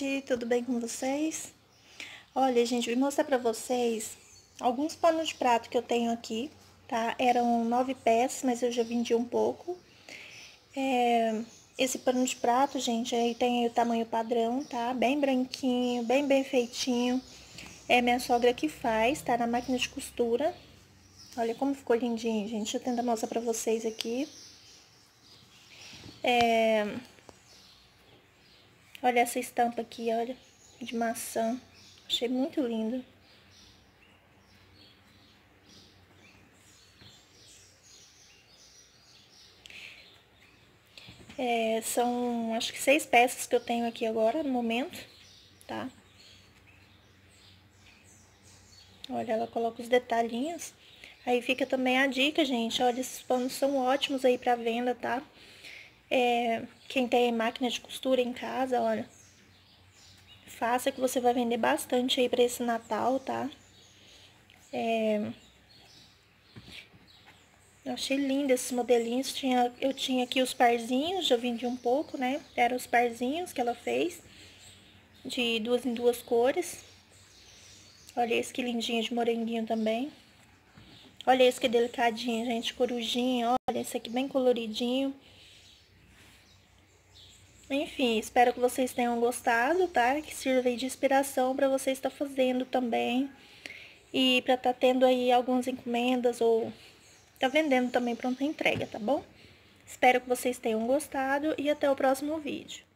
gente, tudo bem com vocês? Olha, gente, vou mostrar pra vocês alguns panos de prato que eu tenho aqui, tá? Eram nove peças, mas eu já vendi um pouco. É, esse pano de prato, gente, aí tem o tamanho padrão, tá? Bem branquinho, bem bem feitinho. É minha sogra que faz, tá? Na máquina de costura. Olha como ficou lindinho, gente. Deixa eu tentar mostrar pra vocês aqui. É... Olha essa estampa aqui, olha, de maçã. Achei muito lindo. É, são, acho que seis peças que eu tenho aqui agora, no momento, tá? Olha, ela coloca os detalhinhos. Aí fica também a dica, gente. Olha, esses panos são ótimos aí pra venda, tá? É, quem tem máquina de costura em casa, olha, faça que você vai vender bastante aí para esse Natal, tá? É... Eu achei lindo esses modelinhos, tinha, eu tinha aqui os parzinhos, já vendi um pouco, né? Eram os parzinhos que ela fez, de duas em duas cores. Olha esse que lindinho de moranguinho também. Olha esse que delicadinho, gente, corujinho, olha esse aqui bem coloridinho. Enfim, espero que vocês tenham gostado, tá? Que sirva de inspiração para você estar fazendo também. E para estar tá tendo aí algumas encomendas ou tá vendendo também pronta entrega, tá bom? Espero que vocês tenham gostado e até o próximo vídeo.